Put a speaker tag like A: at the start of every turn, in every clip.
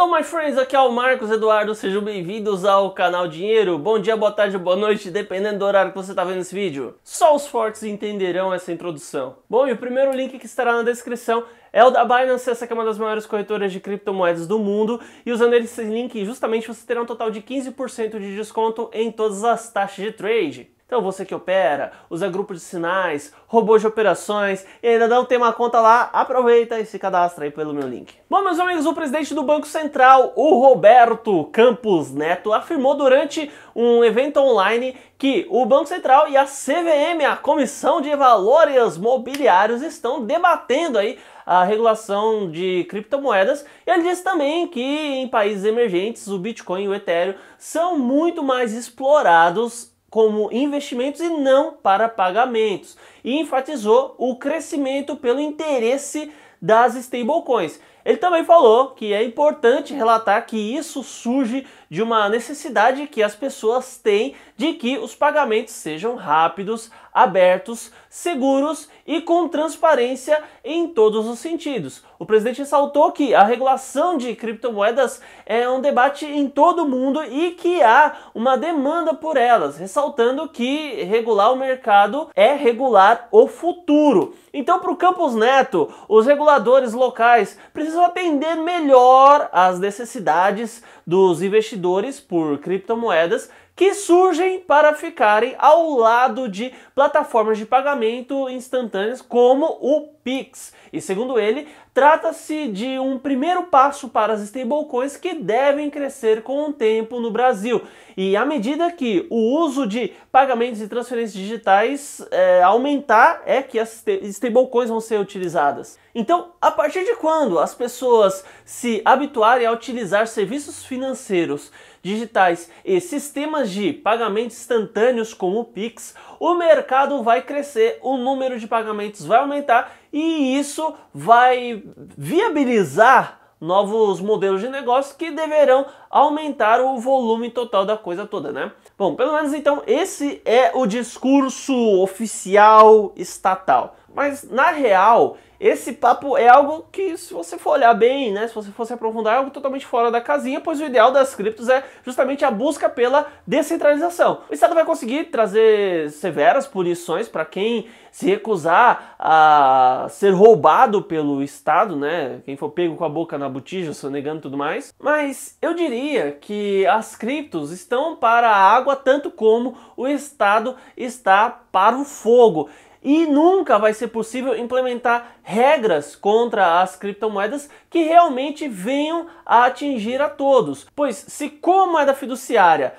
A: Hello my friends, aqui é o Marcos Eduardo, sejam bem-vindos ao canal Dinheiro. Bom dia, boa tarde, boa noite, dependendo do horário que você está vendo esse vídeo. Só os fortes entenderão essa introdução. Bom, e o primeiro link que estará na descrição é o da Binance, essa que é uma das maiores corretoras de criptomoedas do mundo, e usando esse link, justamente você terá um total de 15% de desconto em todas as taxas de trade. Então você que opera, usa grupos de sinais, robôs de operações e ainda não tem uma conta lá, aproveita e se cadastra aí pelo meu link. Bom, meus amigos, o presidente do Banco Central, o Roberto Campos Neto, afirmou durante um evento online que o Banco Central e a CVM, a Comissão de Valores Mobiliários, estão debatendo aí a regulação de criptomoedas. Ele disse também que em países emergentes o Bitcoin e o Ethereum são muito mais explorados como investimentos e não para pagamentos, e enfatizou o crescimento pelo interesse das stablecoins. Ele também falou que é importante relatar que isso surge de uma necessidade que as pessoas têm de que os pagamentos sejam rápidos, abertos, seguros e com transparência em todos os sentidos. O presidente ressaltou que a regulação de criptomoedas é um debate em todo o mundo e que há uma demanda por elas, ressaltando que regular o mercado é regular o futuro. Então, para o Campos Neto, os reguladores locais precisam atender melhor às necessidades dos investidores por criptomoedas que surgem para ficarem ao lado de plataformas de pagamento instantâneas como o Pix. E segundo ele, trata-se de um primeiro passo para as stablecoins que devem crescer com o tempo no Brasil. E à medida que o uso de pagamentos e transferências digitais é, aumentar, é que as stablecoins vão ser utilizadas. Então, a partir de quando as pessoas se habituarem a utilizar serviços financeiros digitais e sistemas de pagamentos instantâneos como o Pix, o mercado vai crescer, o número de pagamentos vai aumentar e isso vai viabilizar novos modelos de negócio que deverão aumentar o volume total da coisa toda, né? Bom, pelo menos então esse é o discurso oficial estatal. Mas na real, esse papo é algo que, se você for olhar bem, né, se você fosse aprofundar, é algo totalmente fora da casinha, pois o ideal das criptos é justamente a busca pela descentralização. O Estado vai conseguir trazer severas punições para quem se recusar a ser roubado pelo Estado, né, quem for pego com a boca na botija, sonegando e tudo mais. Mas eu diria que as criptos estão para a água tanto como o Estado está para o fogo e nunca vai ser possível implementar regras contra as criptomoedas que realmente venham a atingir a todos. Pois se como moeda fiduciária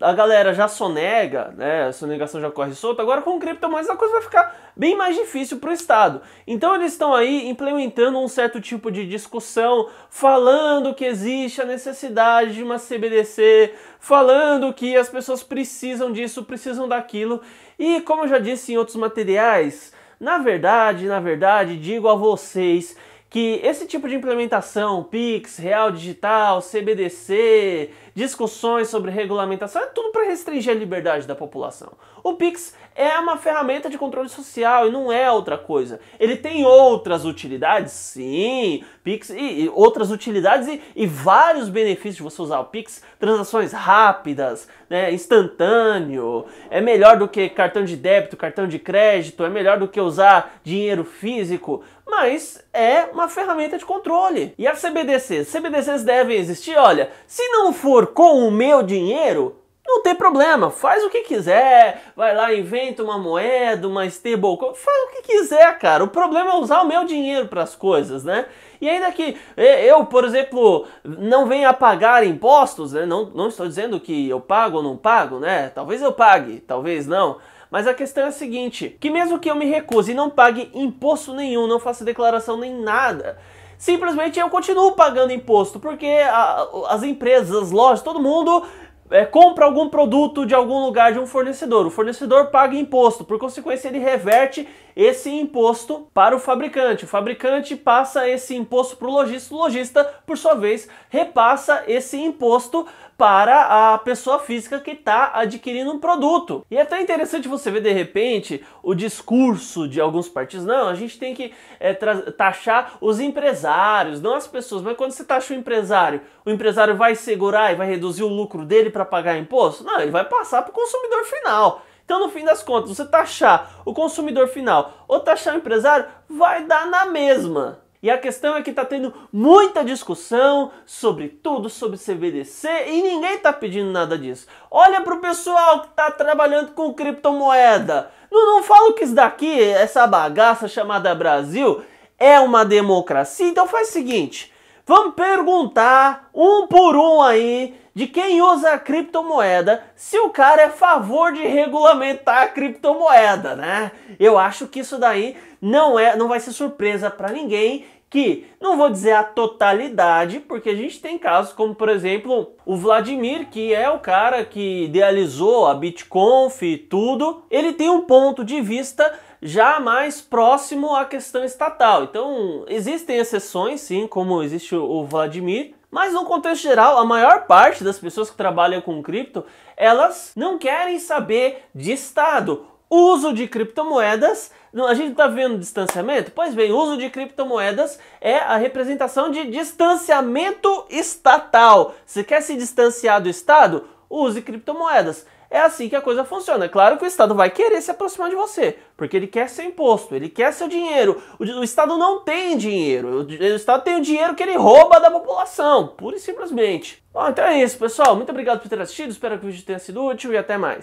A: a galera já sonega, né, a sonegação já corre solta, agora com criptomoedas a coisa vai ficar bem mais difícil para o Estado. Então eles estão aí implementando um certo tipo de discussão, falando que existe a necessidade de uma CBDC, falando que as pessoas precisam disso, precisam daquilo, e como eu já disse em outros materiais, na verdade, na verdade, digo a vocês que esse tipo de implementação, PIX, Real Digital, CBDC, discussões sobre regulamentação, é tudo para restringir a liberdade da população. O PIX é uma ferramenta de controle social e não é outra coisa. Ele tem outras utilidades, sim, Pix e, e outras utilidades e, e, vários benefícios de você usar o Pix, transações rápidas, né, instantâneo, é melhor do que cartão de débito, cartão de crédito, é melhor do que usar dinheiro físico, mas é uma ferramenta de controle. E as CBDCs? CBDCs devem existir, olha, se não for com o meu dinheiro, não tem problema, faz o que quiser, vai lá, inventa uma moeda, uma stablecoin, faz o que quiser, cara. O problema é usar o meu dinheiro para as coisas, né? E ainda que eu, por exemplo, não venha pagar impostos, né? Não, não estou dizendo que eu pago ou não pago, né? Talvez eu pague, talvez não. Mas a questão é a seguinte, que mesmo que eu me recuse e não pague imposto nenhum, não faça declaração nem nada, simplesmente eu continuo pagando imposto, porque a, as empresas, as lojas, todo mundo é, compra algum produto de algum lugar de um fornecedor. O fornecedor paga imposto, por consequência, ele reverte esse imposto para o fabricante. O fabricante passa esse imposto para o lojista, o lojista, por sua vez, repassa esse imposto para a pessoa física que está adquirindo um produto. E é até interessante você ver de repente o discurso de alguns partidos. Não, a gente tem que é, taxar os empresários, não as pessoas. Mas quando você taxa o empresário, o empresário vai segurar e vai reduzir o lucro dele para pagar imposto? Não, ele vai passar para o consumidor final. Então, no fim das contas, você taxar o consumidor final ou taxar o empresário vai dar na mesma. E a questão é que está tendo muita discussão sobre tudo, sobre CBDC, e ninguém está pedindo nada disso. Olha para o pessoal que está trabalhando com criptomoeda. Não, não falo que isso daqui, essa bagaça chamada Brasil, é uma democracia. Então faz o seguinte, vamos perguntar um por um aí de quem usa a criptomoeda se o cara é a favor de regulamentar a criptomoeda, né? Eu acho que isso daí não é, não vai ser surpresa para ninguém que não vou dizer a totalidade, porque a gente tem casos como, por exemplo, o Vladimir, que é o cara que idealizou a BitConf e tudo, ele tem um ponto de vista já mais próximo à questão estatal. Então, existem exceções, sim, como existe o Vladimir, mas no contexto geral, a maior parte das pessoas que trabalham com cripto, elas não querem saber de estado, uso de criptomoedas. A gente está vendo distanciamento? Pois bem, uso de criptomoedas é a representação de distanciamento estatal. Você quer se distanciar do Estado? Use criptomoedas. É assim que a coisa funciona. É Claro que o Estado vai querer se aproximar de você, porque ele quer seu imposto, ele quer seu dinheiro. O, o Estado não tem dinheiro. O, o, Estado tem o dinheiro que ele rouba da população, pura e simplesmente. Bom, então é isso, pessoal. Muito obrigado por ter assistido. Espero que o vídeo tenha sido útil e até mais.